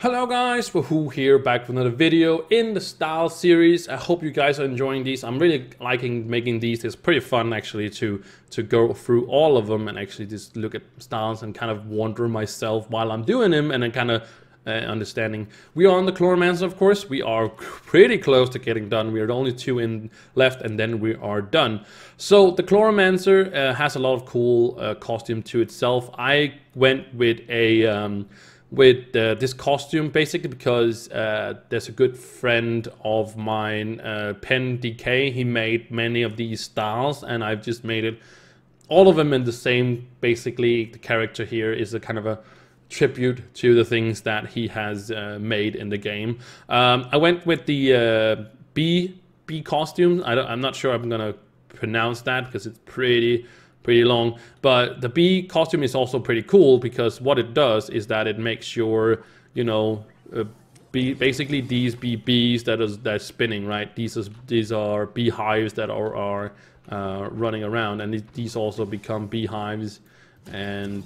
Hello guys, Wahoo here back with another video in the style series. I hope you guys are enjoying these. I'm really liking making these. It's pretty fun actually to, to go through all of them and actually just look at styles and kind of wander myself while I'm doing them and then kind of uh, understanding. We are on the Chloromancer, of course. We are pretty close to getting done. We are only two in left, and then we are done. So the Chloromancer uh, has a lot of cool uh, costume to itself. I went with a... Um, with uh, this costume basically because uh, there's a good friend of mine, uh, Pen DK. He made many of these styles, and I've just made it all of them in the same. Basically, the character here is a kind of a tribute to the things that he has uh, made in the game. Um, I went with the uh, B B costume. I am not sure I'm gonna pronounce that because it's pretty pretty long. But the bee costume is also pretty cool because what it does is that it makes your, you know, uh, bee, basically these bee bees that is that's spinning, right? These is these are beehives that are are uh, running around, and these also become beehives. And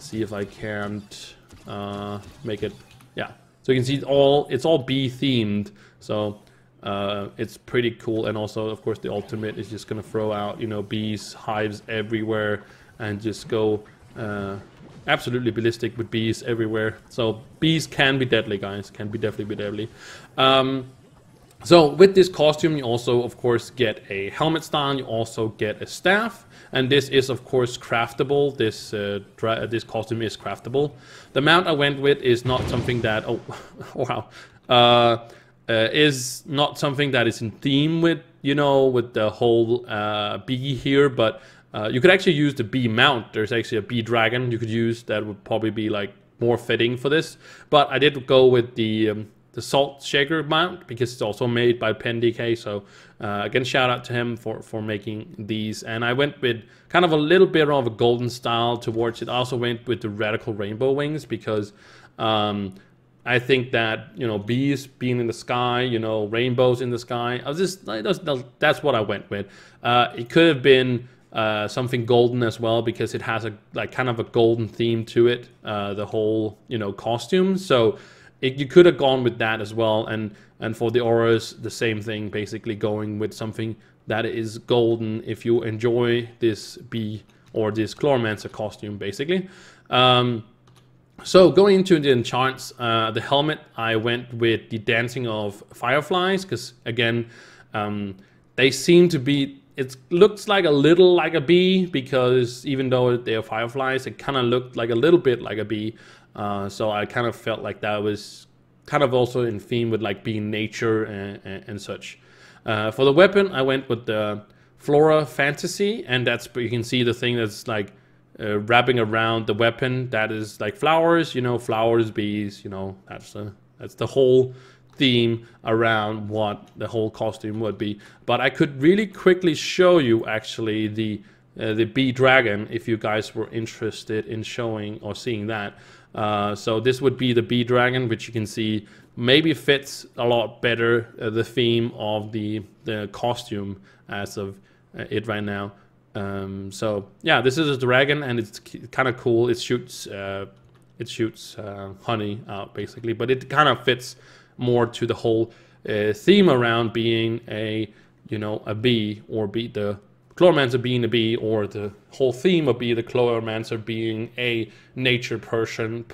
see if I can't uh, make it, yeah. So you can see all it's all bee themed. So uh, it's pretty cool, and also, of course, the ultimate is just gonna throw out you know bees, hives everywhere, and just go uh, absolutely ballistic with bees everywhere. So bees can be deadly, guys. Can be definitely be deadly. Um, so with this costume, you also, of course, get a helmet style You also get a staff, and this is, of course, craftable. This uh, this costume is craftable. The mount I went with is not something that. Oh, wow. Uh, uh, is not something that is in theme with you know with the whole uh, bee here, but uh, you could actually use the bee mount. There's actually a bee dragon you could use that would probably be like more fitting for this. But I did go with the um, the salt shaker mount because it's also made by PenDK. So uh, again, shout out to him for for making these. And I went with kind of a little bit of a golden style towards it. I also went with the radical rainbow wings because. Um, I think that you know bees being in the sky, you know rainbows in the sky. I was just that's, that's what I went with. Uh, it could have been uh, something golden as well because it has a like kind of a golden theme to it. Uh, the whole you know costume, so it, you could have gone with that as well. And and for the auras, the same thing, basically going with something that is golden. If you enjoy this bee or this Chloromancer costume, basically. Um, so going into the enchants, uh, the helmet, I went with the Dancing of Fireflies, because again, um, they seem to be, it looks like a little like a bee, because even though they are fireflies, it kind of looked like a little bit like a bee. Uh, so I kind of felt like that was kind of also in theme with like being nature and, and, and such. Uh, for the weapon, I went with the Flora Fantasy, and that's, you can see the thing that's like, uh, wrapping around the weapon that is like flowers you know flowers bees you know that's the that's the whole theme around what the whole costume would be but i could really quickly show you actually the uh, the bee dragon if you guys were interested in showing or seeing that uh, so this would be the bee dragon which you can see maybe fits a lot better uh, the theme of the the costume as of uh, it right now um, so yeah, this is a dragon, and it's kind of cool. It shoots uh, it shoots uh, honey out basically, but it kind of fits more to the whole uh, theme around being a you know a bee or be the Chloromancer being a bee, or the whole theme of be the Chloromancer being a nature person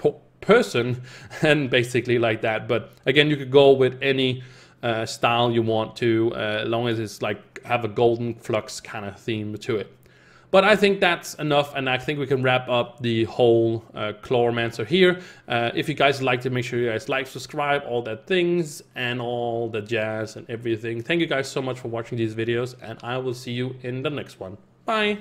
person, and basically like that. But again, you could go with any uh, style you want to, uh, as long as it's like have a golden flux kind of theme to it. But I think that's enough, and I think we can wrap up the whole uh, Chloromancer here. Uh, if you guys liked it, make sure you guys like, subscribe, all that things, and all the jazz and everything. Thank you guys so much for watching these videos, and I will see you in the next one. Bye!